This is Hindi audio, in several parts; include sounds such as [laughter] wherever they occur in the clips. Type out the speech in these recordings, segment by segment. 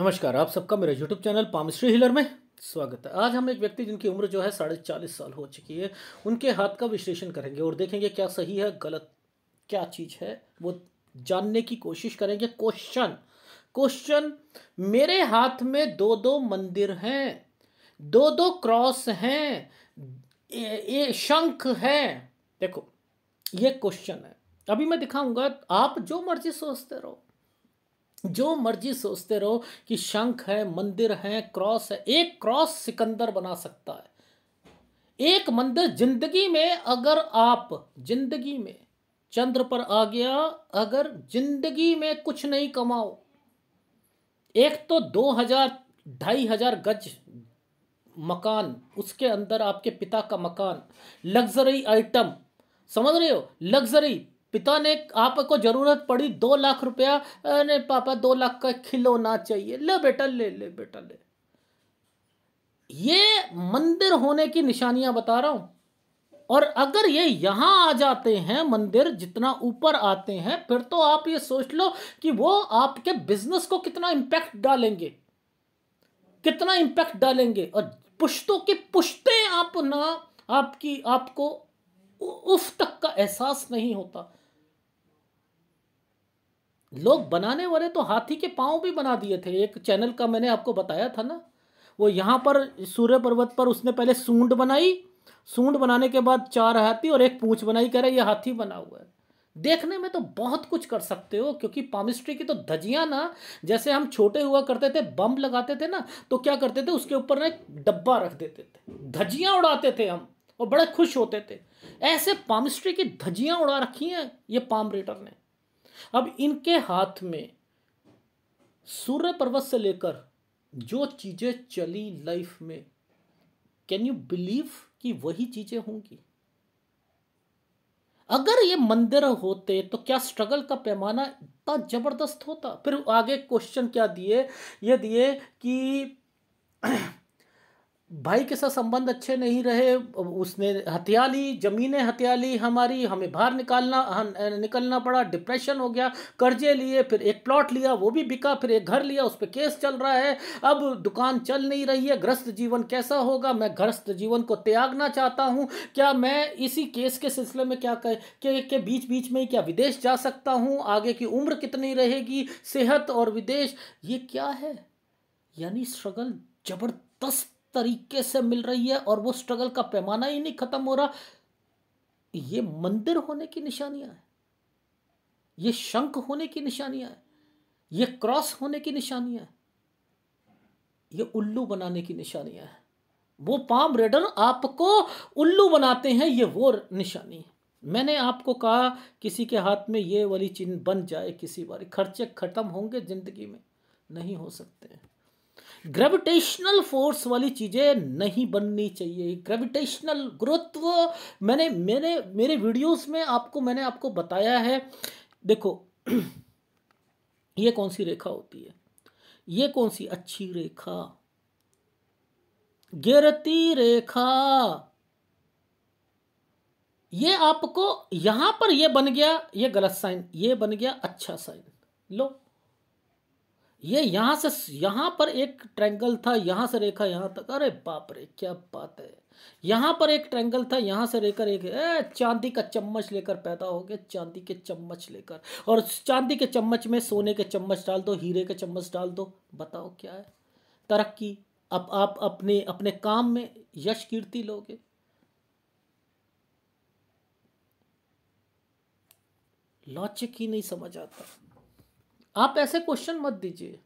नमस्कार आप सबका मेरे YouTube चैनल पामिस्ट्री हिलर में स्वागत है आज हम एक व्यक्ति जिनकी उम्र जो है साढ़े चालीस साल हो चुकी है उनके हाथ का विश्लेषण करेंगे और देखेंगे क्या सही है गलत क्या चीज़ है वो जानने की कोशिश करेंगे क्वेश्चन क्वेश्चन मेरे हाथ में दो दो मंदिर हैं दो दो क्रॉस हैं ये शंख है देखो ये क्वेश्चन है अभी मैं दिखाऊंगा आप जो मर्जी सोचते रहो जो मर्जी सोचते रहो कि शंख है मंदिर है क्रॉस है एक क्रॉस सिकंदर बना सकता है एक मंदिर जिंदगी में अगर आप जिंदगी में चंद्र पर आ गया अगर जिंदगी में कुछ नहीं कमाओ एक तो दो हजार ढाई हजार गज मकान उसके अंदर आपके पिता का मकान लग्जरी आइटम समझ रहे हो लग्जरी पिता ने आपको जरूरत पड़ी दो लाख रुपया ने पापा दो लाख का खिलौना चाहिए ले बेटा ले ले बेटा ले ये मंदिर होने की निशानियां बता रहा हूं और अगर ये यहां आ जाते हैं मंदिर जितना ऊपर आते हैं फिर तो आप ये सोच लो कि वो आपके बिजनेस को कितना इम्पैक्ट डालेंगे कितना इम्पैक्ट डालेंगे और पुश्तों की पुश्तें आप ना आपकी आपको उफ तक का एहसास नहीं होता लोग बनाने वाले तो हाथी के पाँव भी बना दिए थे एक चैनल का मैंने आपको बताया था ना वो यहाँ पर सूर्य पर्वत पर उसने पहले सूंड बनाई सूंड बनाने के बाद चार हाथी और एक पूछ बनाई कह रहे ये हाथी बना हुआ है देखने में तो बहुत कुछ कर सकते हो क्योंकि पामिस्ट्री की तो धजियाँ ना जैसे हम छोटे हुआ करते थे बम लगाते थे ना तो क्या करते थे उसके ऊपर एक डब्बा रख देते थे धजियाँ उड़ाते थे हम और बड़े खुश होते थे ऐसे पामिस्ट्री की धजियाँ उड़ा रखी हैं ये पाम रेटर ने अब इनके हाथ में सूर्य पर्वत से लेकर जो चीज़ें चली लाइफ में कैन यू बिलीव कि वही चीज़ें होंगी अगर ये मंदिर होते तो क्या स्ट्रगल का पैमाना इतना जबरदस्त होता फिर आगे क्वेश्चन क्या दिए ये दिए कि भाई के साथ संबंध अच्छे नहीं रहे उसने हत्या ली ज़मीनें हत्या ली हमारी हमें बाहर निकालना निकलना पड़ा डिप्रेशन हो गया कर्जे लिए फिर एक प्लॉट लिया वो भी बिका फिर एक घर लिया उस पर केस चल रहा है अब दुकान चल नहीं रही है ग्रस्त जीवन कैसा होगा मैं ग्रस्त जीवन को त्यागना चाहता हूँ क्या मैं इसी केस के सिलसिले में क्या कह के, के बीच बीच में क्या विदेश जा सकता हूँ आगे की उम्र कितनी रहेगी सेहत और विदेश ये क्या है यानी स्ट्रगल जबरदस्त तरीके से मिल रही है और वो स्ट्रगल का पैमाना ही नहीं खत्म हो रहा ये मंदिर होने की निशानियां हैं ये शंख होने की निशानियां हैं ये क्रॉस होने की निशानियां हैं ये उल्लू बनाने की निशानियां हैं वो पाम रेडर आपको उल्लू बनाते हैं ये वो निशानी है मैंने आपको कहा किसी के हाथ में ये वाली चिन्ह बन जाए किसी बार खर्चे खत्म होंगे ज़िंदगी में नहीं हो सकते हैं ग्रेविटेशनल फोर्स वाली चीज़ें नहीं बननी चाहिए ग्रेविटेशनल गुरुत्व मैंने मैंने मेरे वीडियोस में आपको मैंने आपको बताया है देखो [clears throat] ये कौन सी रेखा होती है ये कौन सी अच्छी रेखा गिरती रेखा ये आपको यहां पर ये बन गया ये गलत साइन ये बन गया अच्छा साइन लो ये यहाँ से यहाँ पर एक ट्रैंगल था यहाँ से रेखा यहाँ तक अरे बाप रे क्या बात है यहाँ पर एक ट्रैंगल था यहाँ से लेकर एक चांदी का चम्मच लेकर पैदा हो गया चांदी के चम्मच लेकर और चांदी के चम्मच में सोने के चम्मच डाल दो हीरे के चम्मच डाल दो बताओ क्या है तरक्की अब आप अपने अपने काम में यश कीर्ति लोगे लॉजिक ही नहीं समझ आता आप ऐसे क्वेश्चन मत दीजिए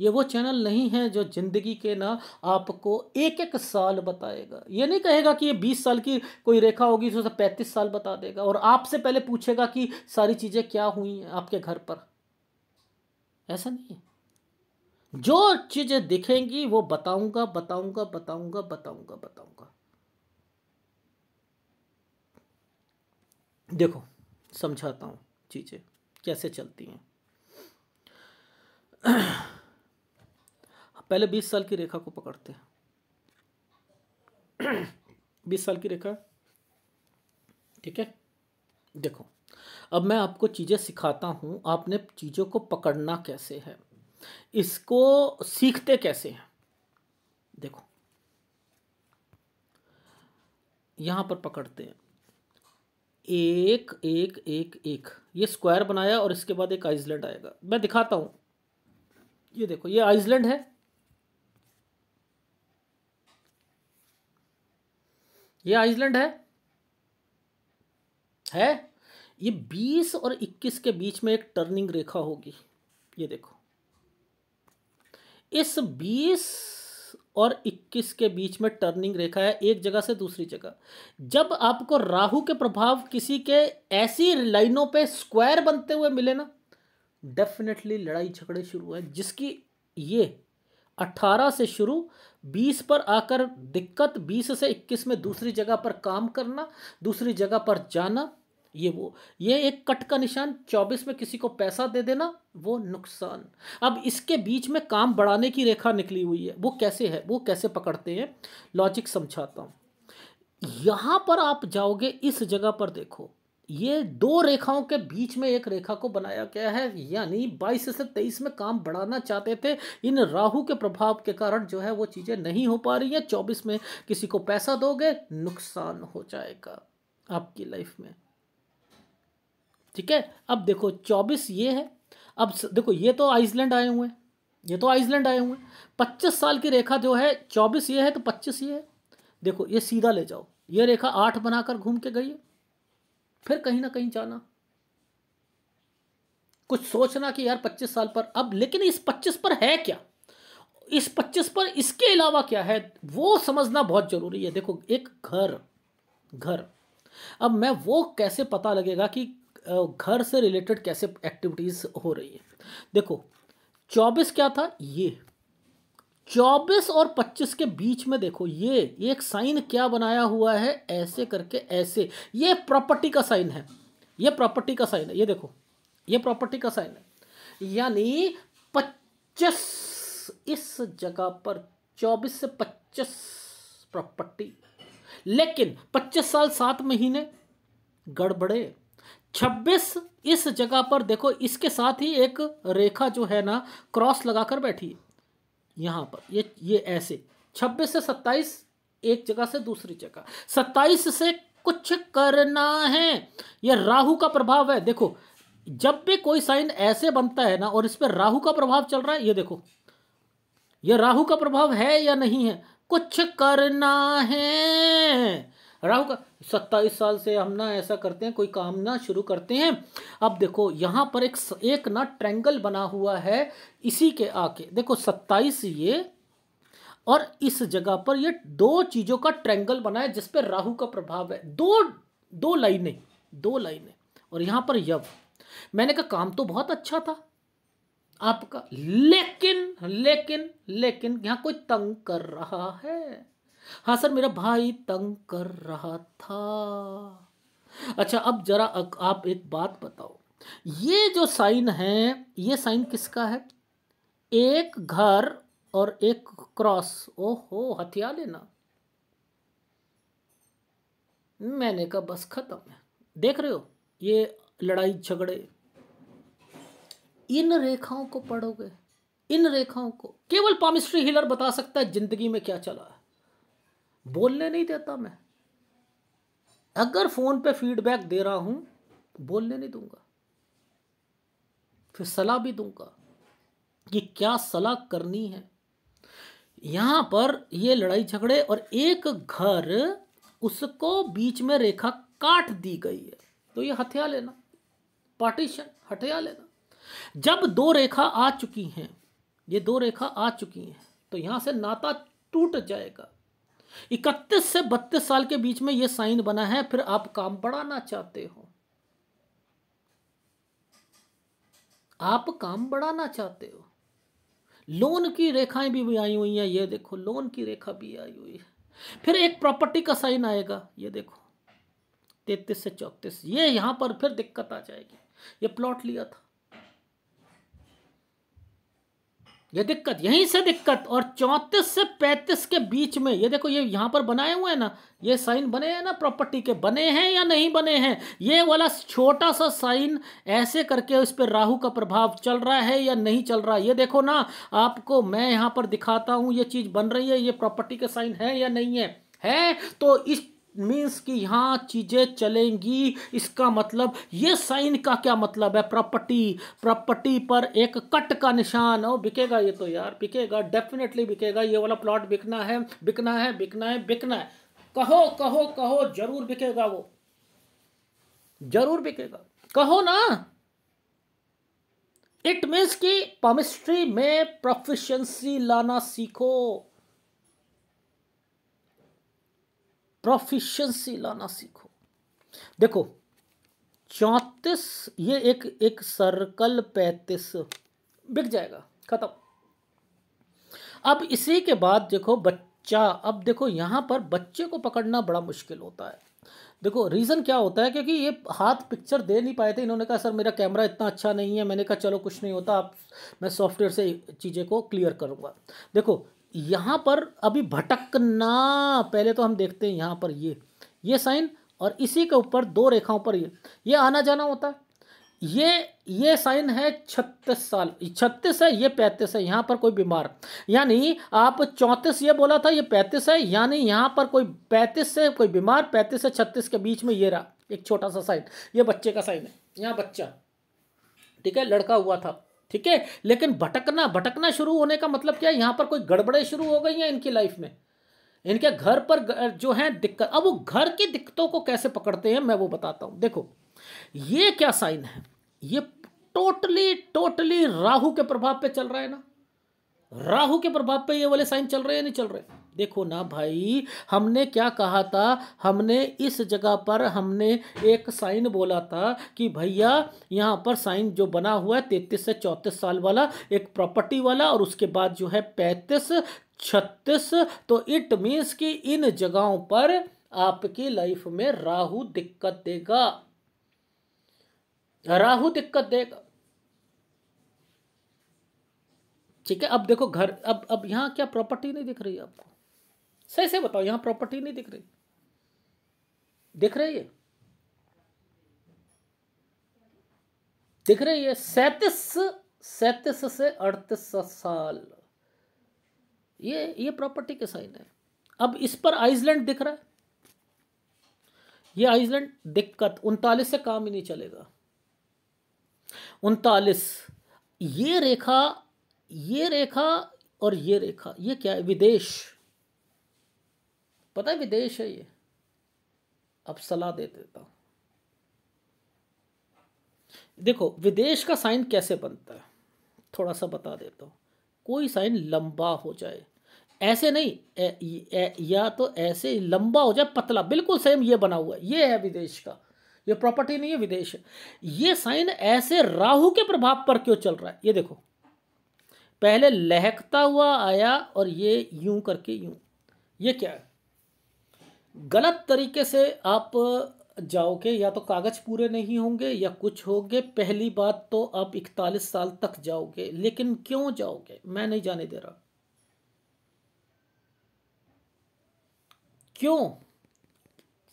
ये वो चैनल नहीं है जो ज़िंदगी के ना आपको एक एक साल बताएगा ये नहीं कहेगा कि ये बीस साल की कोई रेखा होगी तो पैंतीस साल बता देगा और आपसे पहले पूछेगा कि सारी चीज़ें क्या हुई हैं आपके घर पर ऐसा नहीं है जो चीज़ें दिखेंगी वो बताऊंगा बताऊंगा बताऊंगा बताऊंगा बताऊंगा देखो समझाता हूं चीज़ें कैसे चलती हैं [clears throat] पहले बीस साल की रेखा को पकड़ते हैं [clears throat] बीस साल की रेखा ठीक है देखो अब मैं आपको चीज़ें सिखाता हूँ आपने चीज़ों को पकड़ना कैसे है इसको सीखते कैसे हैं देखो यहाँ पर पकड़ते हैं एक एक एक एक ये स्क्वायर बनाया और इसके बाद एक आइसलैंड आएगा मैं दिखाता हूँ ये देखो ये आइसलैंड है ये आइसलैंड है है ये 20 और 21 के बीच में एक टर्निंग रेखा होगी ये देखो इस 20 और 21 के बीच में टर्निंग रेखा है एक जगह से दूसरी जगह जब आपको राहु के प्रभाव किसी के ऐसी लाइनों पे स्क्वायर बनते हुए मिले ना डेफिनेटली लड़ाई झगड़े शुरू हुए जिसकी ये 18 से शुरू 20 पर आकर दिक्कत 20 से 21 में दूसरी जगह पर काम करना दूसरी जगह पर जाना ये वो ये एक कट का निशान 24 में किसी को पैसा दे देना वो नुकसान अब इसके बीच में काम बढ़ाने की रेखा निकली हुई है वो कैसे है वो कैसे पकड़ते हैं लॉजिक समझाता हूँ यहाँ पर आप जाओगे इस जगह पर देखो ये दो रेखाओं के बीच में एक रेखा को बनाया गया है यानी 22 से 23 में काम बढ़ाना चाहते थे इन राहु के प्रभाव के कारण जो है वो चीज़ें नहीं हो पा रही हैं 24 में किसी को पैसा दोगे नुकसान हो जाएगा आपकी लाइफ में ठीक है अब देखो 24 ये है अब देखो ये तो आइसलैंड आए हुए हैं ये तो आइसलैंड आए हुए हैं पच्चीस साल की रेखा जो है चौबीस ये है तो पच्चीस ये है देखो ये सीधा ले जाओ ये रेखा आठ बनाकर घूम के गई है फिर कहीं ना कहीं जाना कुछ सोचना कि यार 25 साल पर अब लेकिन इस 25 पर है क्या इस 25 पर इसके अलावा क्या है वो समझना बहुत जरूरी है देखो एक घर घर अब मैं वो कैसे पता लगेगा कि घर से रिलेटेड कैसे एक्टिविटीज़ हो रही है देखो चौबीस क्या था ये चौबीस और पच्चीस के बीच में देखो ये एक साइन क्या बनाया हुआ है ऐसे करके ऐसे ये प्रॉपर्टी का साइन है ये प्रॉपर्टी का साइन है ये देखो ये प्रॉपर्टी का साइन है यानी पच्चीस इस जगह पर चौबीस से पच्चीस प्रॉपर्टी लेकिन पच्चीस साल सात महीने गड़बड़े छब्बीस इस जगह पर देखो इसके साथ ही एक रेखा जो है ना क्रॉस लगाकर बैठी है यहाँ पर ये ये ऐसे छब्बीस से सत्ताईस एक जगह से दूसरी जगह सत्ताईस से कुछ करना है यह राहु का प्रभाव है देखो जब भी कोई साइन ऐसे बनता है ना और इस पर राहु का प्रभाव चल रहा है ये देखो ये राहु का प्रभाव है या नहीं है कुछ करना है राहु का सत्ताईस साल से हम ना ऐसा करते हैं कोई काम ना शुरू करते हैं अब देखो यहाँ पर एक एक ना ट्रैंगल बना हुआ है इसी के आके देखो सत्ताईस ये और इस जगह पर ये दो चीज़ों का ट्रैंगल बना है जिसपे राहु का प्रभाव है दो दो लाइनें दो लाइनें और यहाँ पर यव मैंने कहा काम तो बहुत अच्छा था आपका लेकिन लेकिन लेकिन यहाँ कोई तंग कर रहा है हाँ सर मेरा भाई तंग कर रहा था अच्छा अब जरा आप एक बात बताओ ये जो साइन है ये साइन किसका है एक घर और एक क्रॉस ओहो हथिया लेना मैंने कहा बस खत्म है देख रहे हो ये लड़ाई झगड़े इन रेखाओं को पढ़ोगे इन रेखाओं को केवल पामिस्ट्री हिलर बता सकता है जिंदगी में क्या चला बोलने नहीं देता मैं अगर फ़ोन पे फीडबैक दे रहा हूं तो बोलने नहीं दूंगा फिर सलाह भी दूंगा कि क्या सलाह करनी है यहां पर ये लड़ाई झगड़े और एक घर उसको बीच में रेखा काट दी गई है तो ये हथिया लेना पार्टीशन हथिया लेना जब दो रेखा आ चुकी हैं ये दो रेखा आ चुकी हैं तो यहां से नाता टूट जाएगा इकतीस से बत्तीस साल के बीच में ये साइन बना है फिर आप काम बढ़ाना चाहते हो आप काम बढ़ाना चाहते हो लोन की रेखाएं भी, आई हुई हैं ये देखो लोन की रेखा भी आई हुई है फिर एक प्रॉपर्टी का साइन आएगा ये देखो तैतीस से चौंतीस ये यहां पर फिर दिक्कत आ जाएगी ये प्लॉट लिया था ये दिक्कत यहीं से दिक्कत और चौंतीस से पैंतीस के बीच में ये देखो ये यहाँ पर बनाए हुए हैं ना ये साइन बने हैं ना प्रॉपर्टी के बने हैं या नहीं बने हैं ये वाला छोटा सा साइन ऐसे करके उस पर राहु का प्रभाव चल रहा है या नहीं चल रहा है ये देखो ना आपको मैं यहाँ पर दिखाता हूँ ये चीज़ बन रही है ये प्रॉपर्टी के साइन है या नहीं है है तो इस मीन्स कि यहाँ चीज़ें चलेंगी इसका मतलब ये साइन का क्या मतलब है प्रॉपर्टी प्रॉपर्टी पर एक कट का निशान हो बिकेगा ये तो यार बिकेगा डेफिनेटली बिकेगा ये वाला प्लॉट बिकना है बिकना है बिकना है बिकना है कहो कहो कहो जरूर बिकेगा वो जरूर बिकेगा कहो ना इट मीन्स कि पमिस्ट्री में प्रोफिशंसी लाना सीखो प्रोफिशंसी लाना सीखो देखो चौंतीस ये एक एक सर्कल पैंतीस बिक जाएगा खत्म अब इसी के बाद देखो बच्चा अब देखो यहाँ पर बच्चे को पकड़ना बड़ा मुश्किल होता है देखो रीज़न क्या होता है क्योंकि ये हाथ पिक्चर दे नहीं पाए थे इन्होंने कहा सर मेरा कैमरा इतना अच्छा नहीं है मैंने कहा चलो कुछ नहीं होता आप मैं सॉफ्टवेयर से चीज़ें को क्लियर करूँगा देखो यहाँ पर अभी भटकना पहले तो हम देखते हैं यहाँ पर ये ये साइन और इसी के ऊपर दो रेखाओं पर ये ये आना जाना होता है ये ये साइन है छत्तीस साल छत्तीस है ये पैंतीस है यहाँ पर कोई बीमार यानी आप चौंतीस ये बोला था ये पैंतीस है यानी यहाँ पर कोई पैंतीस से कोई बीमार पैंतीस से छत्तीस के बीच में ये रहा एक छोटा सा साइन ये बच्चे का साइन है यहाँ बच्चा ठीक है लड़का हुआ था ठीक है लेकिन भटकना भटकना शुरू होने का मतलब क्या है यहाँ पर कोई गड़बड़े शुरू हो गई हैं इनकी लाइफ में इनके घर पर जो है दिक्कत अब वो घर की दिक्कतों को कैसे पकड़ते हैं मैं वो बताता हूँ देखो ये क्या साइन है ये टोटली टोटली राहु के प्रभाव पे चल रहा है ना राहु के प्रभाव पे ये वाले साइन चल रहे हैं नहीं चल रहे देखो ना भाई हमने क्या कहा था हमने इस जगह पर हमने एक साइन बोला था कि भैया यहाँ पर साइन जो बना हुआ है तैतीस से चौंतीस साल वाला एक प्रॉपर्टी वाला और उसके बाद जो है पैंतीस छत्तीस तो इट मीन्स कि इन जगहों पर आपकी लाइफ में राहु दिक्कत देगा राहु दिक्कत देगा ठीक है अब देखो घर अब अब यहाँ क्या प्रॉपर्टी नहीं दिख रही है आपको सही से बताओ यहाँ प्रॉपर्टी नहीं दिख रही दिख रही है दिख रही है सैतीस सैतीस से अड़तीस साल ये ये प्रॉपर्टी के साइन है अब इस पर आइसलैंड दिख रहा है ये आइसलैंड दिक्कत उनतालीस से काम ही नहीं चलेगा उनतालीस ये रेखा ये रेखा और ये रेखा ये क्या है विदेश पता है विदेश है ये अब सलाह दे देता हूं देखो विदेश का साइन कैसे बनता है थोड़ा सा बता देता हूं कोई साइन लंबा हो जाए ऐसे नहीं ए, ए, या तो ऐसे लंबा हो जाए पतला बिल्कुल सेम ये बना हुआ है ये है विदेश का ये प्रॉपर्टी नहीं है विदेश है ये साइन ऐसे राहु के प्रभाव पर क्यों चल रहा है ये देखो पहले लहकता हुआ आया और ये यूं करके यूं ये क्या है गलत तरीके से आप जाओगे या तो कागज़ पूरे नहीं होंगे या कुछ होगे पहली बात तो आप इकतालीस साल तक जाओगे लेकिन क्यों जाओगे मैं नहीं जाने दे रहा क्यों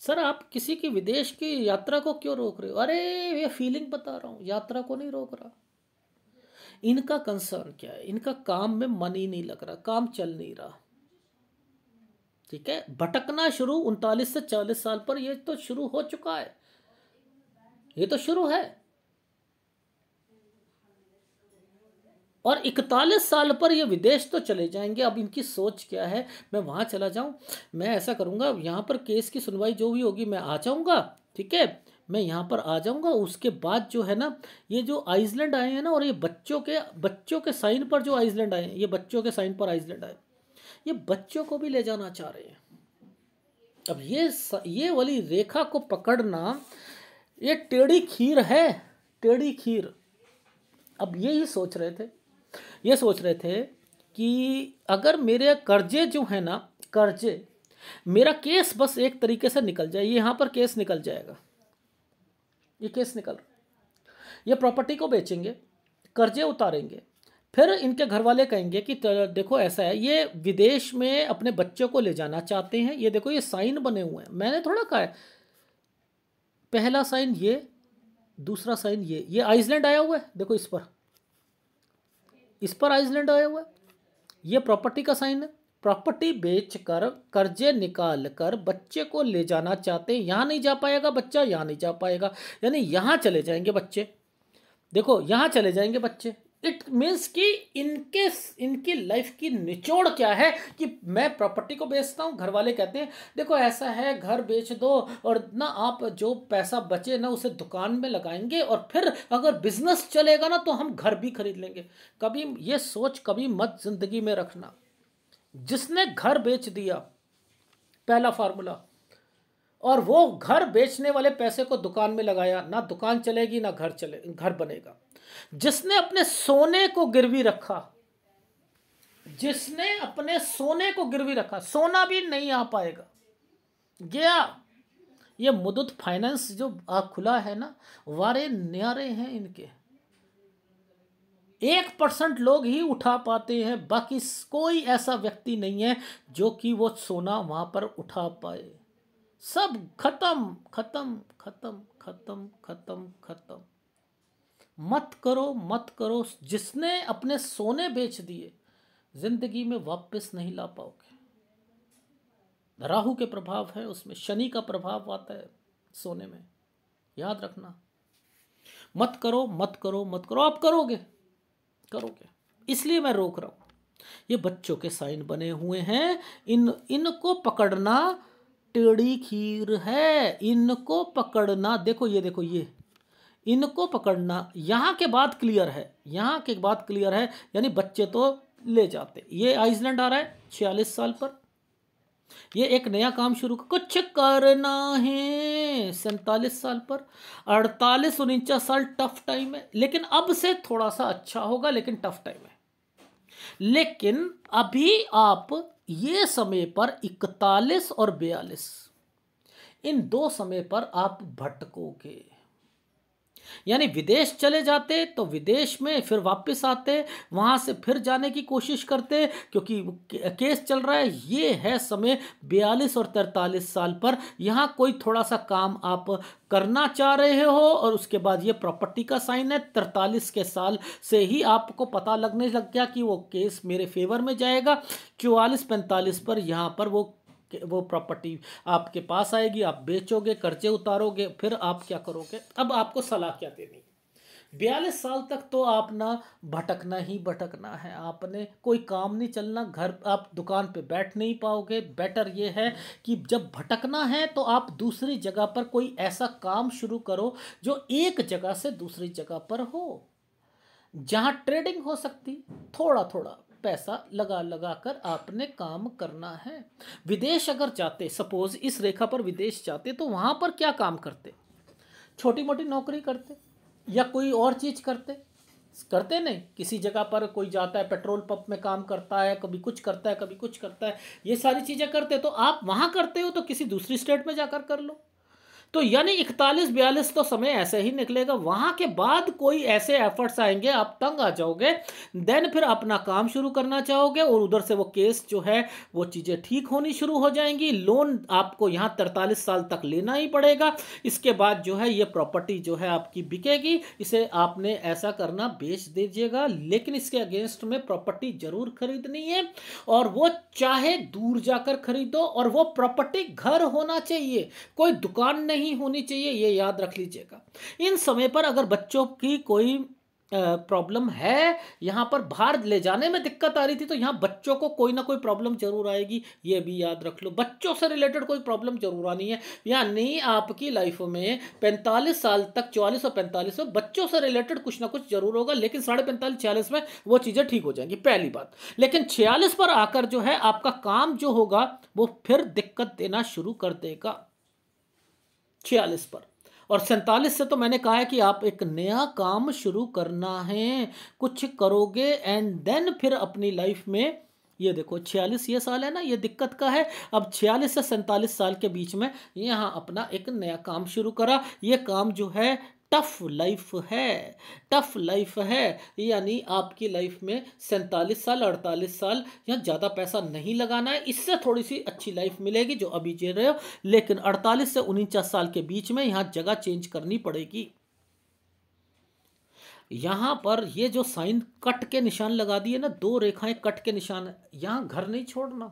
सर आप किसी की विदेश की यात्रा को क्यों रोक रहे हो अरे ये फीलिंग बता रहा हूं यात्रा को नहीं रोक रहा इनका कंसर्न क्या है इनका काम में मन ही नहीं लग रहा काम चल नहीं रहा ठीक है भटकना शुरू उनतालीस से चालीस साल पर यह तो शुरू हो चुका है ये तो शुरू है और इकतालीस साल पर ये विदेश तो चले जाएंगे अब इनकी सोच क्या है मैं वहां चला जाऊं मैं ऐसा करूंगा यहां पर केस की सुनवाई जो भी होगी मैं आ जाऊंगा ठीक है मैं यहाँ पर आ जाऊँगा उसके बाद जो है ना ये जो आइसलैंड आए हैं ना और ये बच्चों के बच्चों के साइन पर जो आइसलैंड आए हैं ये बच्चों के साइन पर आइसलैंड आए ये बच्चों को भी ले जाना चाह रहे हैं अब ये ये वाली रेखा को पकड़ना ये टेढ़ी खीर है टेढ़ी खीर अब ये ही सोच रहे थे ये सोच रहे थे कि अगर मेरे कर्जे जो है ना कर्जे मेरा केस बस एक तरीके से निकल जाए ये यहाँ पर केस निकल जाएगा ये केस निकल रहा है ये प्रॉपर्टी को बेचेंगे कर्जे उतारेंगे फिर इनके घर वाले कहेंगे कि देखो ऐसा है ये विदेश में अपने बच्चों को ले जाना चाहते हैं ये देखो ये साइन बने हुए हैं मैंने थोड़ा कहा है पहला साइन ये दूसरा साइन ये ये आइसलैंड आया हुआ है देखो इस पर इस पर आइसलैंड आया हुआ है ये प्रॉपर्टी का साइन है प्रॉपर्टी बेचकर कर्जे निकाल कर बच्चे को ले जाना चाहते हैं यहाँ नहीं जा पाएगा बच्चा यहाँ नहीं जा पाएगा यानी यहाँ चले जाएंगे बच्चे देखो यहाँ चले जाएंगे बच्चे इट मीन्स कि इनके इनकी लाइफ की निचोड़ क्या है कि मैं प्रॉपर्टी को बेचता हूँ घर वाले कहते हैं देखो ऐसा है घर बेच दो और ना आप जो पैसा बचे ना उसे दुकान में लगाएंगे और फिर अगर बिजनेस चलेगा ना तो हम घर भी खरीद लेंगे कभी ये सोच कभी मत जिंदगी में रखना जिसने घर बेच दिया पहला फार्मूला और वो घर बेचने वाले पैसे को दुकान में लगाया ना दुकान चलेगी ना घर चले घर बनेगा जिसने अपने सोने को गिरवी रखा जिसने अपने सोने को गिरवी रखा सोना भी नहीं आ पाएगा गया ये मुदुत फाइनेंस जो आ खुला है ना वारे न्यारे हैं इनके एक परसेंट लोग ही उठा पाते हैं बाकी कोई ऐसा व्यक्ति नहीं है जो कि वो सोना वहाँ पर उठा पाए सब खत्म खत्म खत्म खत्म खत्म खत्म मत करो मत करो जिसने अपने सोने बेच दिए जिंदगी में वापस नहीं ला पाओगे राहु के प्रभाव है उसमें शनि का प्रभाव आता है सोने में याद रखना मत करो मत करो मत करो आप करोगे करोगे इसलिए मैं रोक रहा हूँ ये बच्चों के साइन बने हुए हैं इन इनको पकड़ना टेढ़ी खीर है इनको पकड़ना देखो ये देखो ये इनको पकड़ना यहाँ के बाद क्लियर है यहाँ के बाद क्लियर है यानी बच्चे तो ले जाते ये आइसलैंड आ रहा है छियालीस साल पर ये एक नया काम शुरू कुछ करना है सैतालीस साल पर अड़तालीस उनचास साल टफ टाइम है लेकिन अब से थोड़ा सा अच्छा होगा लेकिन टफ टाइम है लेकिन अभी आप ये समय पर इकतालीस और बयालीस इन दो समय पर आप भटकोगे यानी विदेश चले जाते तो विदेश में फिर वापस आते वहाँ से फिर जाने की कोशिश करते क्योंकि केस चल रहा है ये है समय बयालीस और तैतालीस साल पर यहाँ कोई थोड़ा सा काम आप करना चाह रहे हो और उसके बाद ये प्रॉपर्टी का साइन है तरतालीस के साल से ही आपको पता लगने लग गया कि वो केस मेरे फेवर में जाएगा चौवालीस पैंतालीस पर यहाँ पर वो वो प्रॉपर्टी आपके पास आएगी आप बेचोगे कर्जे उतारोगे फिर आप क्या करोगे अब आपको सलाह क्या देनी बयालीस साल तक तो आप ना भटकना ही भटकना है आपने कोई काम नहीं चलना घर आप दुकान पे बैठ नहीं पाओगे बेटर ये है कि जब भटकना है तो आप दूसरी जगह पर कोई ऐसा काम शुरू करो जो एक जगह से दूसरी जगह पर हो जहाँ ट्रेडिंग हो सकती थोड़ा थोड़ा पैसा लगा लगा कर आपने काम करना है विदेश अगर जाते सपोज इस रेखा पर विदेश जाते तो वहाँ पर क्या काम करते छोटी मोटी नौकरी करते या कोई और चीज़ करते करते नहीं किसी जगह पर कोई जाता है पेट्रोल पंप में काम करता है कभी कुछ करता है कभी कुछ करता है ये सारी चीज़ें करते तो आप वहाँ करते हो तो किसी दूसरी स्टेट में जाकर कर लो तो यानी इकतालीस बयालीस तो समय ऐसे ही निकलेगा वहाँ के बाद कोई ऐसे एफर्ट्स आएंगे आप तंग आ जाओगे देन फिर अपना काम शुरू करना चाहोगे और उधर से वो केस जो है वो चीज़ें ठीक होनी शुरू हो जाएंगी लोन आपको यहाँ तरतालीस साल तक लेना ही पड़ेगा इसके बाद जो है ये प्रॉपर्टी जो है आपकी बिकेगी इसे आपने ऐसा करना बेच दीजिएगा लेकिन इसके अगेंस्ट में प्रॉपर्टी जरूर खरीदनी है और वो चाहे दूर जाकर खरीदो और वो प्रॉपर्टी घर होना चाहिए कोई दुकान नहीं नहीं होनी चाहिए ये याद रख लीजिएगा इन समय पर अगर बच्चों की कोई प्रॉब्लम है यहाँ पर बाहर ले जाने में दिक्कत आ रही थी तो यहाँ बच्चों को कोई ना कोई प्रॉब्लम जरूर आएगी ये भी याद रख लो बच्चों से रिलेटेड कोई प्रॉब्लम जरूर आनी है यानी आपकी लाइफ में 45 साल तक 44 और 45 में बच्चों से रिलेटेड कुछ ना कुछ जरूर होगा लेकिन साढ़े पैंतालीस छियालीस में वो चीज़ें ठीक हो जाएंगी पहली बात लेकिन छियालीस पर आकर जो है आपका काम जो होगा वो फिर दिक्कत देना शुरू कर देगा छियालीस पर और सैंतालीस से तो मैंने कहा है कि आप एक नया काम शुरू करना है कुछ करोगे एंड देन फिर अपनी लाइफ में ये देखो छियालीस ये साल है ना ये दिक्कत का है अब छियालीस से सैंतालीस साल के बीच में यहाँ अपना एक नया काम शुरू करा ये काम जो है टफ लाइफ है टफ लाइफ है यानी आपकी लाइफ में सैंतालीस साल अड़तालीस साल या ज़्यादा पैसा नहीं लगाना है इससे थोड़ी सी अच्छी लाइफ मिलेगी जो अभी जी रहे हो लेकिन अड़तालीस से उनचास साल के बीच में यहाँ जगह चेंज करनी पड़ेगी यहाँ पर ये जो साइन कट के निशान लगा दिए ना दो रेखाएं कट के निशान यहाँ घर नहीं छोड़ना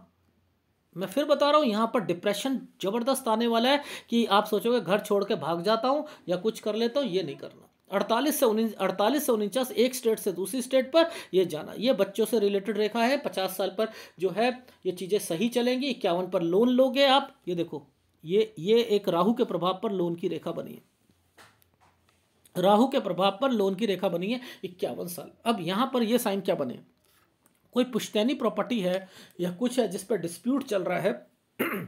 मैं फिर बता रहा हूँ यहाँ पर डिप्रेशन ज़बरदस्त आने वाला है कि आप सोचोगे घर छोड़ के भाग जाता हूँ या कुछ कर लेता हूँ ये नहीं करना अड़तालीस से अड़तालीस से उनचास एक स्टेट से दूसरी स्टेट पर यह जाना ये बच्चों से रिलेटेड रेखा है पचास साल पर जो है ये चीज़ें सही चलेंगी इक्यावन पर लोन लोगे आप ये देखो ये ये एक राहु के प्रभाव पर लोन की रेखा बनी है राहु के प्रभाव पर लोन की रेखा बनी है इक्यावन साल अब यहाँ पर यह साइन क्या बने कोई पुश्तैनी प्रॉपर्टी है या कुछ है जिस पर डिस्प्यूट चल रहा है [clears throat]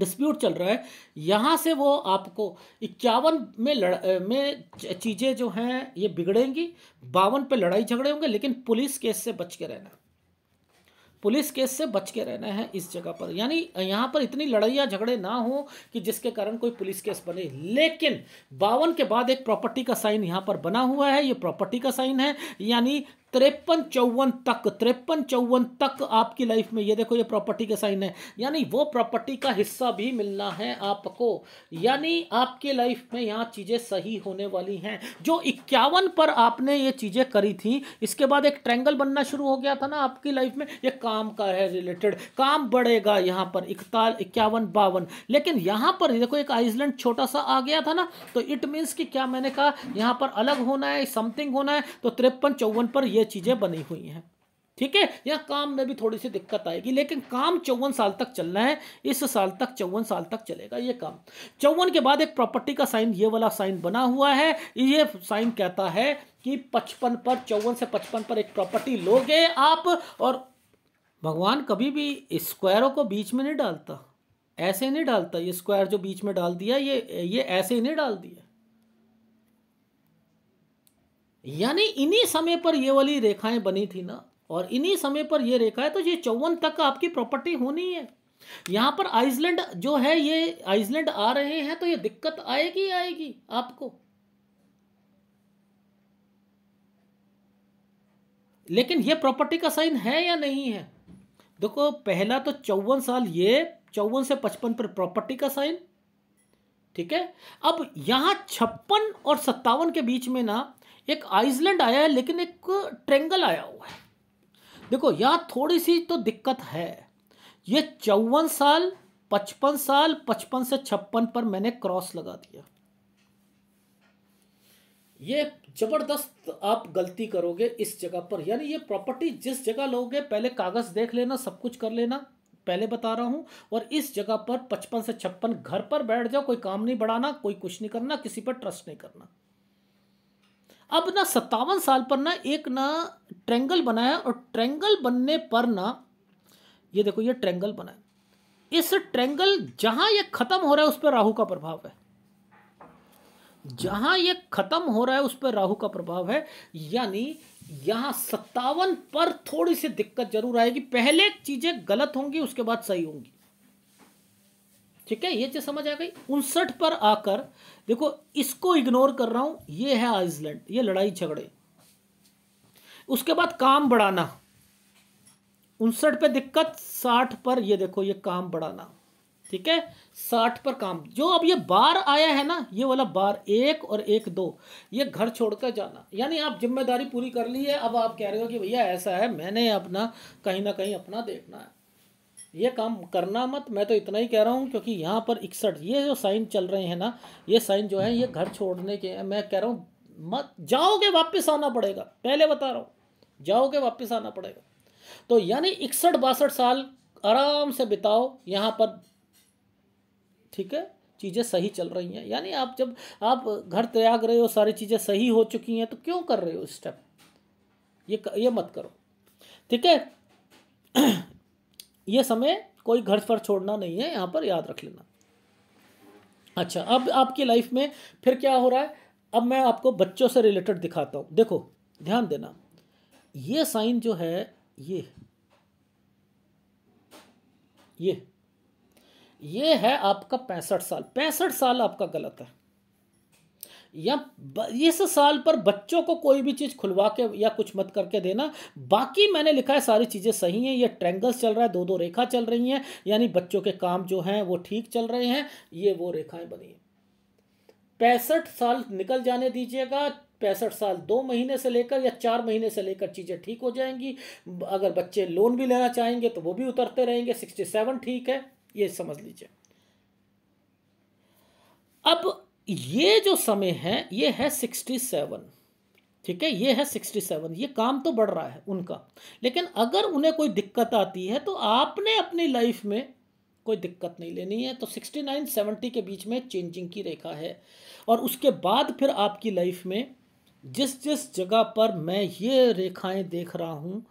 डिस्प्यूट चल रहा है यहाँ से वो आपको इक्यावन में लड़ में चीज़ें जो हैं ये बिगड़ेंगी बावन पे लड़ाई झगड़े होंगे लेकिन पुलिस केस से बच के रहना पुलिस केस से बच के रहना है इस जगह पर यानी यहाँ पर इतनी लड़ाइयाँ झगड़े ना हो कि जिसके कारण कोई पुलिस केस बने लेकिन बावन के बाद एक प्रॉपर्टी का साइन यहाँ पर बना हुआ है ये प्रॉपर्टी का साइन है यानी तिरपन चौवन तक तिरपन चौवन तक आपकी लाइफ में ये देखो ये प्रॉपर्टी के साइन है यानी वो प्रॉपर्टी का हिस्सा भी मिलना है आपको यानी आपके लाइफ में यहाँ चीज़ें सही होने वाली हैं जो इक्यावन पर आपने ये चीज़ें करी थी इसके बाद एक ट्रैंगल बनना शुरू हो गया था ना आपकी लाइफ में ये काम का है रिलेटेड काम बढ़ेगा यहाँ पर इकताल इक्यावन बावन लेकिन यहाँ पर देखो एक आइसलैंड छोटा सा आ गया था ना तो इट मीन्स कि क्या मैंने कहा यहाँ पर अलग होना है समथिंग होना है तो तिरपन चौवन पर यह ये चीज़ें बनी हुई हैं ठीक है या काम में भी थोड़ी सी दिक्कत आएगी लेकिन काम चौवन साल तक चलना है इस साल तक चौवन साल तक चलेगा ये काम चौवन के बाद एक प्रॉपर्टी का साइन ये वाला साइन बना हुआ है ये साइन कहता है कि पचपन पर चौवन से पचपन पर एक प्रॉपर्टी लोगे आप और भगवान कभी भी स्क्वायरों को बीच में नहीं डालता ऐसे नहीं डालता ये स्क्वायर जो बीच में डाल दिया ये ये ऐसे ही नहीं डाल दिया यानी इन्हीं समय पर ये वाली रेखाएं बनी थी ना और इन्हीं समय पर ये रेखा है तो ये चौवन तक आपकी प्रॉपर्टी होनी है यहाँ पर आइसलैंड जो है ये आइसलैंड आ रहे हैं तो ये दिक्कत आएगी आएगी आपको लेकिन ये प्रॉपर्टी का साइन है या नहीं है देखो पहला तो चौवन साल ये चौवन से पचपन पर प्रॉपर्टी का साइन ठीक है अब यहां छप्पन और सत्तावन के बीच में ना एक आइसलैंड आया है लेकिन एक ट्रेंगल आया हुआ है देखो यहाँ थोड़ी सी तो दिक्कत है ये चौवन साल पचपन साल पचपन से छप्पन पर मैंने क्रॉस लगा दिया ये जबरदस्त आप गलती करोगे इस जगह पर यानी ये प्रॉपर्टी जिस जगह लोगे पहले कागज़ देख लेना सब कुछ कर लेना पहले बता रहा हूं और इस जगह पर पचपन से छप्पन घर पर बैठ जाओ कोई काम नहीं बढ़ाना कोई कुछ नहीं करना किसी पर ट्रस्ट नहीं करना अब ना सत्तावन साल पर ना एक ना ट्रेंगल बनाया और ट्रेंगल बनने पर ना ये देखो ये ट्रेंगल बनाया इस ट्रेंगल जहां ये ख़त्म हो रहा है उस पर राहु का प्रभाव है जहां ये ख़त्म हो रहा है उस पर राहु का प्रभाव है यानी यहां सत्तावन पर थोड़ी सी दिक्कत जरूर आएगी पहले चीज़ें गलत होंगी उसके बाद सही होंगी ठीक है ये चीज़ समझ आ गई उनसठ पर आकर देखो इसको इग्नोर कर रहा हूं ये है आइसलैंड ये लड़ाई झगड़े उसके बाद काम बढ़ाना उनसठ पे दिक्कत साठ पर ये देखो ये काम बढ़ाना ठीक है साठ पर काम जो अब ये बार आया है ना ये वाला बार एक और एक दो ये घर छोड़कर जाना यानी आप जिम्मेदारी पूरी कर ली है अब आप कह रहे हो कि भैया ऐसा है मैंने अपना कहीं ना कहीं अपना देखना है ये काम करना मत मैं तो इतना ही कह रहा हूँ क्योंकि यहाँ पर इकसठ ये जो साइन चल रहे हैं ना ये साइन जो है ये घर छोड़ने के मैं कह रहा हूँ मत जाओगे वापस आना पड़ेगा पहले बता रहा हूँ जाओगे वापस आना पड़ेगा तो यानी इकसठ बासठ साल आराम से बिताओ यहाँ पर ठीक है चीज़ें सही चल रही हैं यानी आप जब आप घर त्याग रहे हो सारी चीज़ें सही हो चुकी हैं तो क्यों कर रहे हो स्टेप ये ये मत करो ठीक है ये समय कोई घर पर छोड़ना नहीं है यहाँ पर याद रख लेना अच्छा अब आपकी लाइफ में फिर क्या हो रहा है अब मैं आपको बच्चों से रिलेटेड दिखाता हूँ देखो ध्यान देना ये साइन जो है ये ये ये है आपका पैंसठ साल पैंसठ साल आपका गलत है या इस साल पर बच्चों को कोई भी चीज़ खुलवा के या कुछ मत करके देना बाकी मैंने लिखा है सारी चीज़ें सही हैं ये ट्रेंगल्स चल रहा है दो दो रेखा चल रही हैं यानी बच्चों के काम जो हैं वो ठीक चल रहे हैं ये वो रेखाएं बनी हैं पैंसठ साल निकल जाने दीजिएगा पैंसठ साल दो महीने से लेकर या चार महीने से लेकर चीज़ें ठीक हो जाएंगी अगर बच्चे लोन भी लेना चाहेंगे तो वो भी उतरते रहेंगे सिक्सटी सेवन ठीक है ये समझ लीजिए अब ये जो समय है ये है सिक्सटी सेवन ठीक है ये है सिक्सटी सेवन ये काम तो बढ़ रहा है उनका लेकिन अगर उन्हें कोई दिक्कत आती है तो आपने अपनी लाइफ में कोई दिक्कत नहीं लेनी है तो सिक्सटी नाइन सेवेंटी के बीच में चेंजिंग की रेखा है और उसके बाद फिर आपकी लाइफ में जिस जिस जगह पर मैं ये रेखाएं देख रहा हूँ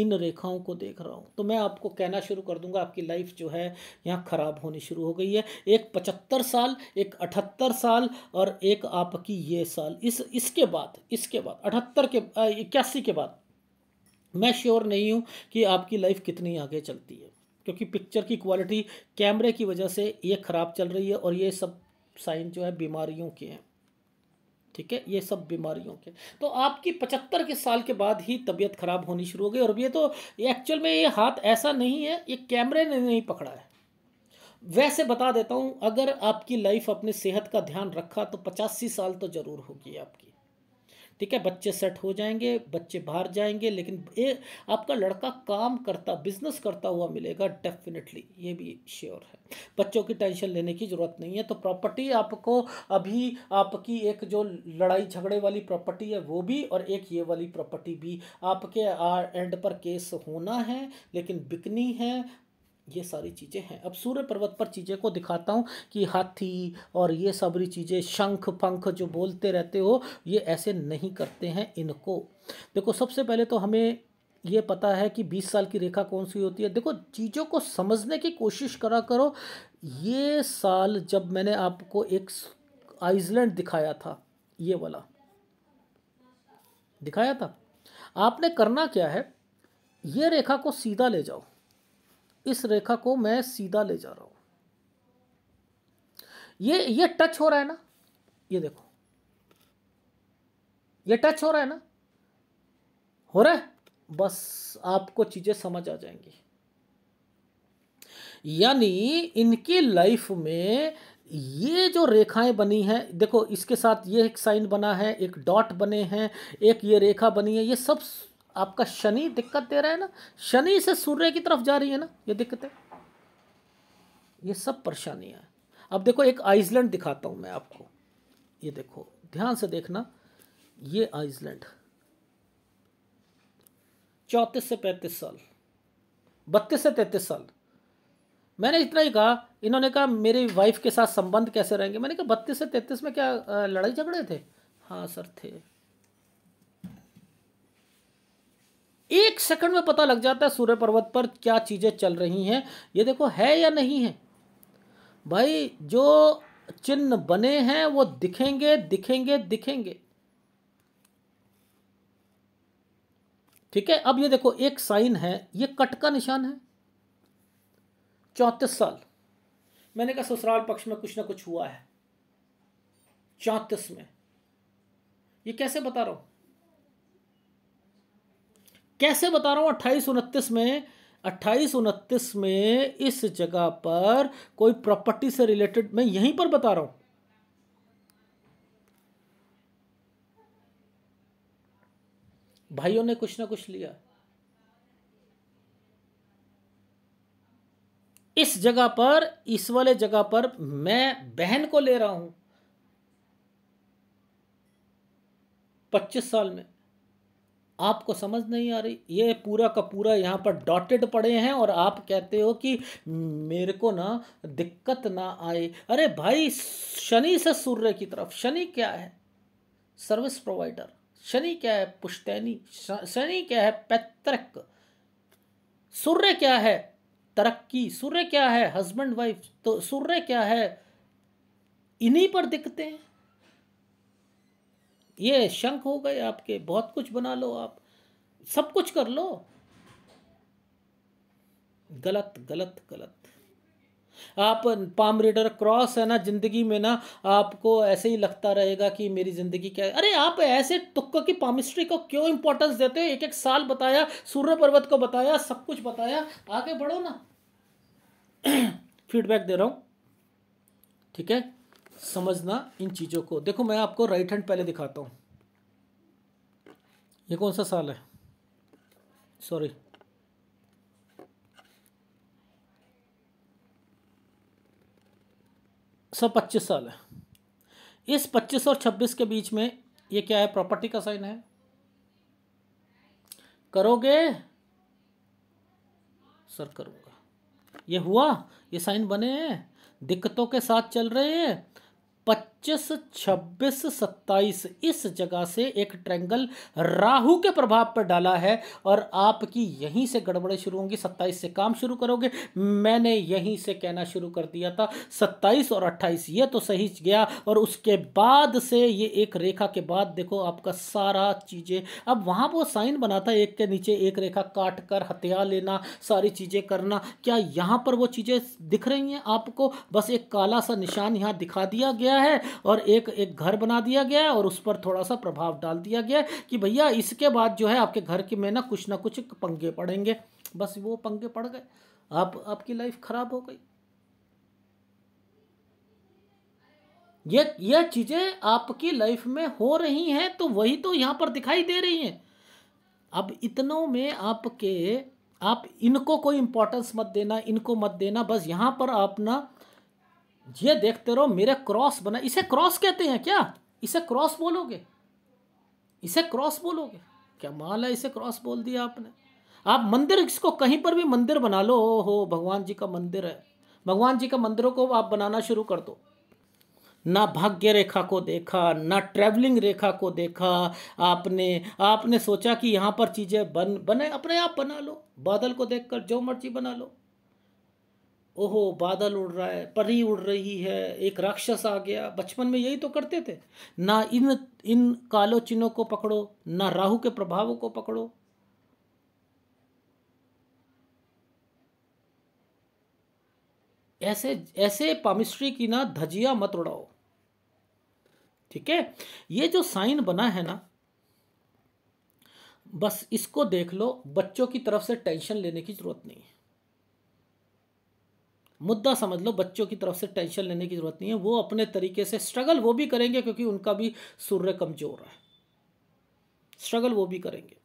इन रेखाओं को देख रहा हूँ तो मैं आपको कहना शुरू कर दूंगा आपकी लाइफ जो है यहाँ ख़राब होनी शुरू हो गई है एक पचहत्तर साल एक अठहत्तर साल और एक आपकी ये साल इस इसके बाद इसके बाद अठहत्तर के इक्यासी के बाद मैं श्योर नहीं हूँ कि आपकी लाइफ कितनी आगे चलती है क्योंकि पिक्चर की क्वालिटी कैमरे की वजह से ये ख़राब चल रही है और ये सब साइन जो है बीमारियों के हैं ठीक है ये सब बीमारियों के तो आपकी पचहत्तर के साल के बाद ही तबीयत खराब होनी शुरू हो गई और ये तो एक्चुअल में ये हाथ ऐसा नहीं है ये कैमरे ने नहीं पकड़ा है वैसे बता देता हूँ अगर आपकी लाइफ अपने सेहत का ध्यान रखा तो पचासी साल तो ज़रूर होगी आपकी ठीक है बच्चे सेट हो जाएंगे बच्चे बाहर जाएंगे लेकिन ए, आपका लड़का काम करता बिजनेस करता हुआ मिलेगा डेफिनेटली ये भी श्योर है बच्चों की टेंशन लेने की ज़रूरत नहीं है तो प्रॉपर्टी आपको अभी आपकी एक जो लड़ाई झगड़े वाली प्रॉपर्टी है वो भी और एक ये वाली प्रॉपर्टी भी आपके एंड पर केस होना है लेकिन बिकनी है ये सारी चीज़ें हैं अब सूर्य पर्वत पर चीज़ें को दिखाता हूँ कि हाथी और ये सबरी चीज़ें शंख पंख जो बोलते रहते हो ये ऐसे नहीं करते हैं इनको देखो सबसे पहले तो हमें ये पता है कि बीस साल की रेखा कौन सी होती है देखो चीज़ों को समझने की कोशिश करा करो ये साल जब मैंने आपको एक आइसलैंड दिखाया था ये वाला दिखाया था आपने करना क्या है ये रेखा को सीधा ले जाओ इस रेखा को मैं सीधा ले जा रहा हूं ये ये टच हो रहा है ना ये देखो ये टच हो रहा है ना हो रहा है बस आपको चीज़ें समझ आ जाएंगी यानी इनकी लाइफ में ये जो रेखाएं बनी हैं देखो इसके साथ ये एक साइन बना है एक डॉट बने हैं एक ये रेखा बनी है ये सब आपका शनि दिक्कत दे रहा है ना शनि से सूर्य की तरफ जा रही है ना ये दिक्कतें ये सब परेशानियां अब देखो एक आइसलैंड दिखाता हूं मैं आपको ये देखो ध्यान से देखना ये आइसलैंड चौंतीस से पैंतीस साल बत्तीस से तैतीस साल मैंने इतना ही कहा इन्होंने कहा मेरी वाइफ के साथ संबंध कैसे रहेंगे मैंने कहा बत्तीस से तैतीस में क्या लड़ाई झगड़े थे हाँ सर थे एक सेकंड में पता लग जाता है सूर्य पर्वत पर क्या चीज़ें चल रही हैं ये देखो है या नहीं है भाई जो चिन्ह बने हैं वो दिखेंगे दिखेंगे दिखेंगे ठीक है अब ये देखो एक साइन है ये कट का निशान है चौंतीस साल मैंने कहा ससुराल पक्ष में कुछ ना कुछ हुआ है चौंतीस में ये कैसे बता रहा हूं कैसे बता रहा हूँ अट्ठाईस उनतीस में अट्ठाईस उनतीस में इस जगह पर कोई प्रॉपर्टी से रिलेटेड मैं यहीं पर बता रहा हूँ भाइयों ने कुछ ना कुछ लिया इस जगह पर इस वाले जगह पर मैं बहन को ले रहा हूं पच्चीस साल में आपको समझ नहीं आ रही ये पूरा का पूरा यहाँ पर डॉटेड पड़े हैं और आप कहते हो कि हम्म, मेरे को ना दिक्कत ना आए अरे भाई शनि से सूर्य की तरफ शनि क्या है सर्विस प्रोवाइडर शनि क्या है पुश्तैनी शनि क्या है पैतृक सूर्य क्या है तरक्की सूर्य क्या है हस्बैंड वाइफ तो सूर्य क्या है इन्हीं पर दिखते हैं ये शंख हो गए आपके बहुत कुछ बना लो आप सब कुछ कर लो गलत गलत गलत आप पाम रीडर क्रॉस है ना जिंदगी में ना आपको ऐसे ही लगता रहेगा कि मेरी जिंदगी क्या है अरे आप ऐसे तुक्को की पामिस्ट्री को क्यों इंपॉर्टेंस देते हो एक एक साल बताया सूर्य पर्वत को बताया सब कुछ बताया आगे बढ़ो ना फीडबैक [clears throat] दे रहा हूं ठीक है समझना इन चीज़ों को देखो मैं आपको राइट हैंड पहले दिखाता हूँ ये कौन सा साल है सॉरी सब पच्चीस साल है इस पच्चीस और छब्बीस के बीच में ये क्या है प्रॉपर्टी का साइन है करोगे सर करूंगा ये हुआ ये साइन बने हैं दिक्कतों के साथ चल रहे हैं but पच्चीस छब्बीस सत्ताईस इस जगह से एक ट्रेंगल राहु के प्रभाव पर डाला है और आपकी यहीं से गड़बड़े शुरू होंगी सत्ताईस से काम शुरू करोगे मैंने यहीं से कहना शुरू कर दिया था सत्ताईस और अट्ठाईस ये तो सही गया और उसके बाद से ये एक रेखा के बाद देखो आपका सारा चीज़ें अब वहाँ वो साइन बना था एक के नीचे एक रेखा काट कर हथियार लेना सारी चीज़ें करना क्या यहाँ पर वो चीज़ें दिख रही हैं आपको बस एक काला सा निशान यहाँ दिखा दिया गया है और एक एक घर बना दिया गया है और उस पर थोड़ा सा प्रभाव डाल दिया गया है कि भैया इसके बाद जो है आपके घर के में ना कुछ ना कुछ पंगे पड़ेंगे बस वो पंगे पड़ गए आप आपकी लाइफ खराब हो गई ये ये चीज़ें आपकी लाइफ में हो रही हैं तो वही तो यहां पर दिखाई दे रही हैं अब इतनों में आपके आप इनको कोई इंपॉर्टेंस मत देना इनको मत देना बस यहां पर आप ना ये देखते रहो मेरे क्रॉस बना इसे क्रॉस कहते हैं क्या इसे क्रॉस बोलोगे इसे क्रॉस बोलोगे क्या माल है इसे क्रॉस बोल दिया आपने आप मंदिर इसको कहीं पर भी मंदिर बना लो हो हो भगवान जी का मंदिर है भगवान जी का मंदिरों को आप बनाना शुरू कर दो ना भाग्य रेखा को देखा ना ट्रैवलिंग रेखा को देखा आपने आपने सोचा कि यहाँ पर चीज़ें बन बने अपने आप बना लो बादल को देखकर जो मर्जी बना लो ओहो बादल उड़ रहा है परी उड़ रही है एक राक्षस आ गया बचपन में यही तो करते थे ना इन इन कालो चिन्हों को पकड़ो ना राहु के प्रभावों को पकड़ो ऐसे ऐसे पामिस्ट्री की ना धजिया मत उड़ाओ ठीक है ये जो साइन बना है ना बस इसको देख लो बच्चों की तरफ से टेंशन लेने की जरूरत नहीं है मुद्दा समझ लो बच्चों की तरफ से टेंशन लेने की ज़रूरत नहीं है वो अपने तरीके से स्ट्रगल वो भी करेंगे क्योंकि उनका भी सूर्य कमज़ोर है स्ट्रगल वो भी करेंगे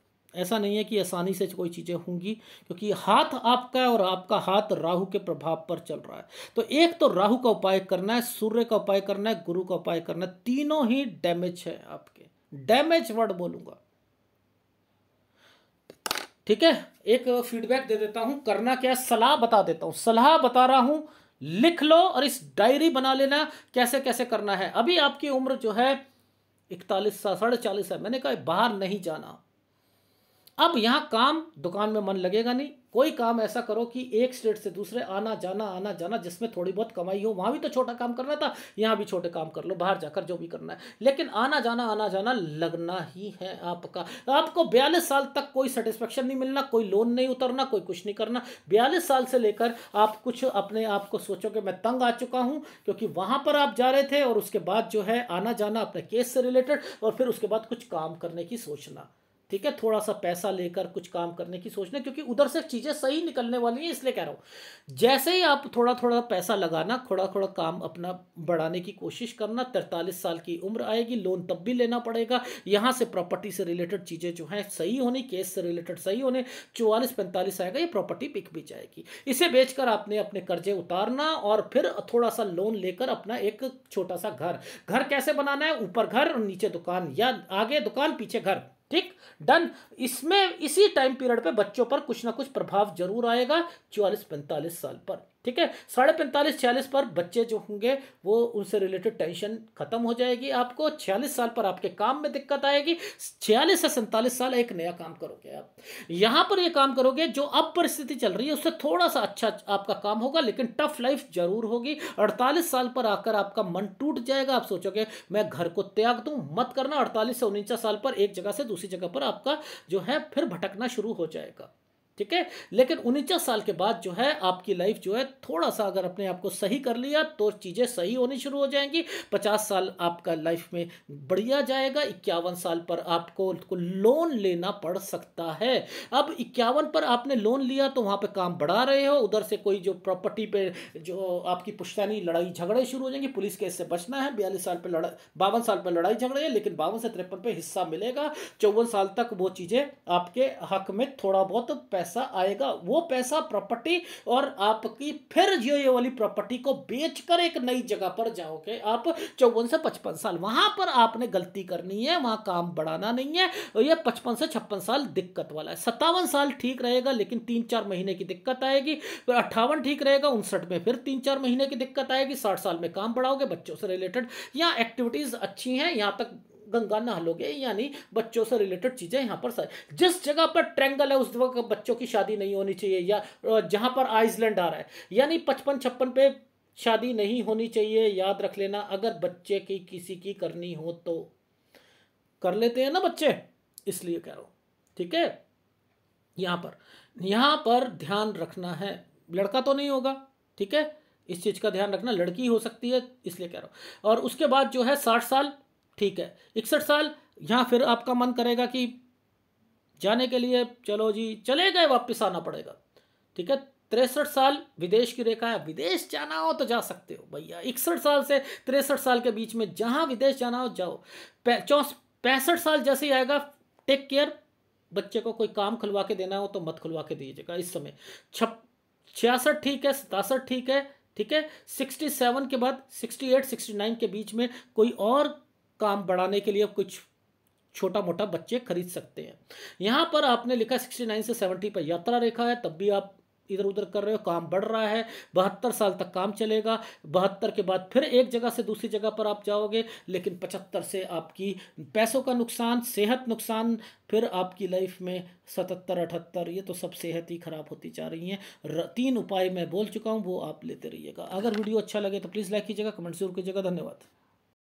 ऐसा नहीं है कि आसानी से कोई चीज़ें होंगी क्योंकि हाथ आपका है और आपका हाथ राहु के प्रभाव पर चल रहा है तो एक तो राहु का उपाय करना है सूर्य का उपाय करना है गुरु का उपाय करना है तीनों ही डैमेज है आपके डैमेज वर्ड बोलूँगा ठीक है एक फीडबैक दे देता हूं करना क्या है सलाह बता देता हूं सलाह बता रहा हूं लिख लो और इस डायरी बना लेना कैसे कैसे करना है अभी आपकी उम्र जो है इकतालीस साल साढ़े चालीस है मैंने कहा बाहर नहीं जाना अब यहाँ काम दुकान में मन लगेगा नहीं कोई काम ऐसा करो कि एक स्टेट से दूसरे आना जाना आना जाना जिसमें थोड़ी बहुत कमाई हो वहाँ भी तो छोटा काम करना था यहाँ भी छोटे काम कर लो बाहर जाकर जो भी करना है लेकिन आना जाना आना जाना लगना ही है आपका आपको बयालीस साल तक कोई सेटिस्फेक्शन नहीं मिलना कोई लोन नहीं उतरना कोई कुछ नहीं करना बयालीस साल से लेकर आप कुछ अपने आप को सोचो कि मैं तंग आ चुका हूँ क्योंकि वहाँ पर आप जा रहे थे और उसके बाद जो है आना जाना अपने केस से रिलेटेड और फिर उसके बाद कुछ काम करने की सोचना ठीक है थोड़ा सा पैसा लेकर कुछ काम करने की सोचना क्योंकि उधर से चीज़ें सही निकलने वाली हैं इसलिए कह रहा हूँ जैसे ही आप थोड़ा थोड़ा पैसा लगाना थोड़ा थोड़ा काम अपना बढ़ाने की कोशिश करना तरतालीस साल की उम्र आएगी लोन तब भी लेना पड़ेगा यहाँ से प्रॉपर्टी से रिलेटेड चीज़ें जो हैं सही होनी केस से रिलेटेड सही होने चौवालीस पैंतालीस आएगा ये प्रॉपर्टी पिक भी जाएगी इसे बेचकर आपने अपने कर्जे उतारना और फिर थोड़ा सा लोन लेकर अपना एक छोटा सा घर घर कैसे बनाना है ऊपर घर और नीचे दुकान या आगे दुकान पीछे घर ठीक डन इसमें इसी टाइम पीरियड पे बच्चों पर कुछ ना कुछ प्रभाव जरूर आएगा चौवालीस पैंतालीस साल पर ठीक है साढ़े पैंतालीस छियालीस पर बच्चे जो होंगे वो उनसे रिलेटेड टेंशन खत्म हो जाएगी आपको छियालीस साल पर आपके काम में दिक्कत आएगी छियालीस से सैंतालीस साल एक नया काम करोगे आप यहां पर ये काम करोगे जो अब परिस्थिति चल रही है उससे थोड़ा सा अच्छा आपका काम होगा लेकिन टफ लाइफ जरूर होगी अड़तालीस साल पर आकर आपका मन टूट जाएगा आप सोचोगे मैं घर को त्याग दू मत करना अड़तालीस से उनचास साल पर एक जगह से दूसरी जगह पर आपका जो है फिर भटकना शुरू हो जाएगा ठीक है लेकिन उनचास साल के बाद जो है आपकी लाइफ जो है थोड़ा सा अगर अपने आप को सही कर लिया तो चीज़ें सही होनी शुरू हो जाएंगी पचास साल आपका लाइफ में बढ़िया जाएगा इक्यावन साल पर आपको लोन लेना पड़ सकता है अब इक्यावन पर आपने लोन लिया तो वहाँ पर काम बढ़ा रहे हो उधर से कोई जो प्रॉपर्टी पर जो आपकी पुश्तैनी लड़ाई झगड़े शुरू हो जाएंगे पुलिस केस से बचना है बयालीस साल पर लड़ाई बावन साल पर लड़ाई झगड़े है लेकिन बावन से तिरपन पर हिस्सा मिलेगा चौवन साल तक वो चीज़ें आपके हक में थोड़ा बहुत पैसा पैसा आएगा वो पैसा प्रॉपर्टी और आपकी फिर जो ये वाली प्रॉपर्टी को बेचकर एक नई जगह पर जाओगे आप चौवन से पचपन साल वहां पर आपने गलती करनी है वहां काम बढ़ाना नहीं है और ये पचपन से छप्पन साल दिक्कत वाला है सत्तावन साल ठीक रहेगा लेकिन तीन चार महीने की दिक्कत आएगी फिर अट्ठावन ठीक रहेगा उनसठ में फिर तीन चार महीने की दिक्कत आएगी साठ साल में काम बढ़ाओगे बच्चों से रिलेटेड यहाँ एक्टिविटीज़ अच्छी हैं यहाँ तक गंगा नहा लोगे यानी बच्चों से रिलेटेड चीज़ें यहाँ पर सारी जिस जगह पर ट्रेंगल है उस वक्त बच्चों की शादी नहीं होनी चाहिए या जहाँ पर आइसलैंड आ रहा है यानी पचपन छप्पन पे शादी नहीं होनी चाहिए याद रख लेना अगर बच्चे की किसी की करनी हो तो कर लेते हैं ना बच्चे इसलिए कह रहा हूँ ठीक है यहाँ पर यहाँ पर ध्यान रखना है लड़का तो नहीं होगा ठीक है इस चीज़ का ध्यान रखना लड़की हो सकती है इसलिए कह रहा हूँ और उसके बाद जो है साठ साल ठीक है इकसठ साल यहाँ फिर आपका मन करेगा कि जाने के लिए चलो जी चले गए वापस आना पड़ेगा ठीक है तिरसठ साल विदेश की रेखा है विदेश जाना हो तो जा सकते हो भैया इकसठ साल से तिरसठ साल के बीच में जहाँ विदेश जाना हो जाओ चौस पैंसठ साल जैसे ही आएगा टेक केयर बच्चे को कोई काम खुलवा के देना हो तो मत खुलवा के दीजिएगा इस समय छप छियासठ ठीक है सतासठ ठीक है ठीक है सिक्सटी सेवन के बाद सिक्सटी एट सिक्सटी नाइन के बीच में कोई और काम बढ़ाने के लिए कुछ छोटा मोटा बच्चे खरीद सकते हैं यहाँ पर आपने लिखा सिक्सटी नाइन से सेवेंटी पर यात्रा रेखा है तब भी आप इधर उधर कर रहे हो काम बढ़ रहा है बहत्तर साल तक काम चलेगा बहत्तर के बाद फिर एक जगह से दूसरी जगह पर आप जाओगे लेकिन पचहत्तर से आपकी पैसों का नुकसान सेहत नुकसान फिर आपकी लाइफ में सतहत्तर अठहत्तर ये तो सब सेहत ही ख़राब होती जा रही है तीन उपाय मैं बोल चुका हूँ वो आप लेते रहिएगा अगर वीडियो अच्छा लगे तो प्लीज़ लाइक कीजिएगा कमेंट जरूर कीजिएगा धन्यवाद